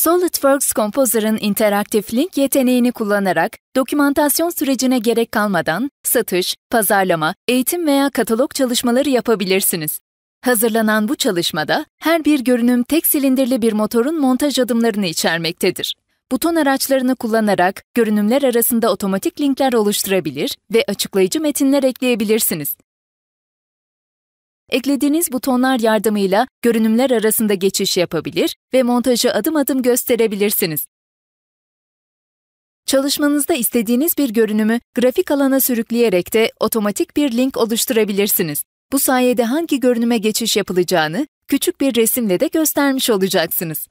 SolidWorks Composer'ın interaktif link yeteneğini kullanarak dokümantasyon sürecine gerek kalmadan satış, pazarlama, eğitim veya katalog çalışmaları yapabilirsiniz. Hazırlanan bu çalışmada her bir görünüm tek silindirli bir motorun montaj adımlarını içermektedir. Buton araçlarını kullanarak görünümler arasında otomatik linkler oluşturabilir ve açıklayıcı metinler ekleyebilirsiniz. Eklediğiniz butonlar yardımıyla görünümler arasında geçiş yapabilir ve montajı adım adım gösterebilirsiniz. Çalışmanızda istediğiniz bir görünümü grafik alana sürükleyerek de otomatik bir link oluşturabilirsiniz. Bu sayede hangi görünüme geçiş yapılacağını küçük bir resimle de göstermiş olacaksınız.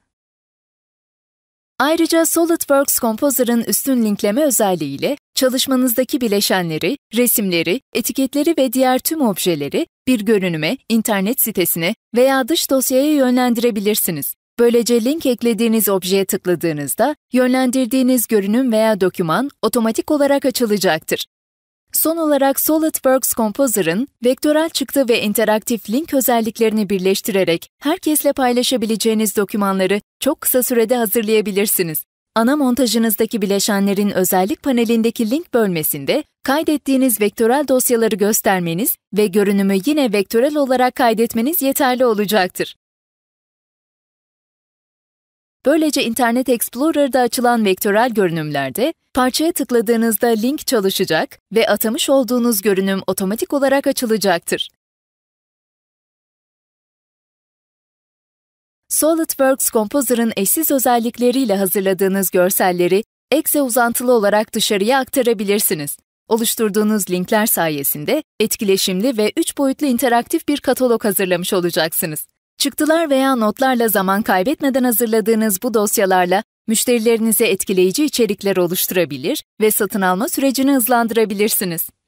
Ayrıca SolidWorks Composer'ın üstün linkleme özelliğiyle Çalışmanızdaki bileşenleri, resimleri, etiketleri ve diğer tüm objeleri bir görünüme, internet sitesine veya dış dosyaya yönlendirebilirsiniz. Böylece link eklediğiniz objeye tıkladığınızda yönlendirdiğiniz görünüm veya doküman otomatik olarak açılacaktır. Son olarak SolidWorks Composer'ın vektörel çıktı ve interaktif link özelliklerini birleştirerek herkesle paylaşabileceğiniz dokümanları çok kısa sürede hazırlayabilirsiniz ana montajınızdaki bileşenlerin özellik panelindeki link bölmesinde kaydettiğiniz vektörel dosyaları göstermeniz ve görünümü yine vektörel olarak kaydetmeniz yeterli olacaktır. Böylece Internet Explorer'da açılan vektörel görünümlerde parçaya tıkladığınızda link çalışacak ve atamış olduğunuz görünüm otomatik olarak açılacaktır. SolidWorks Composer'ın eşsiz özellikleriyle hazırladığınız görselleri Exe uzantılı olarak dışarıya aktarabilirsiniz. Oluşturduğunuz linkler sayesinde etkileşimli ve üç boyutlu interaktif bir katalog hazırlamış olacaksınız. Çıktılar veya notlarla zaman kaybetmeden hazırladığınız bu dosyalarla müşterilerinize etkileyici içerikler oluşturabilir ve satın alma sürecini hızlandırabilirsiniz.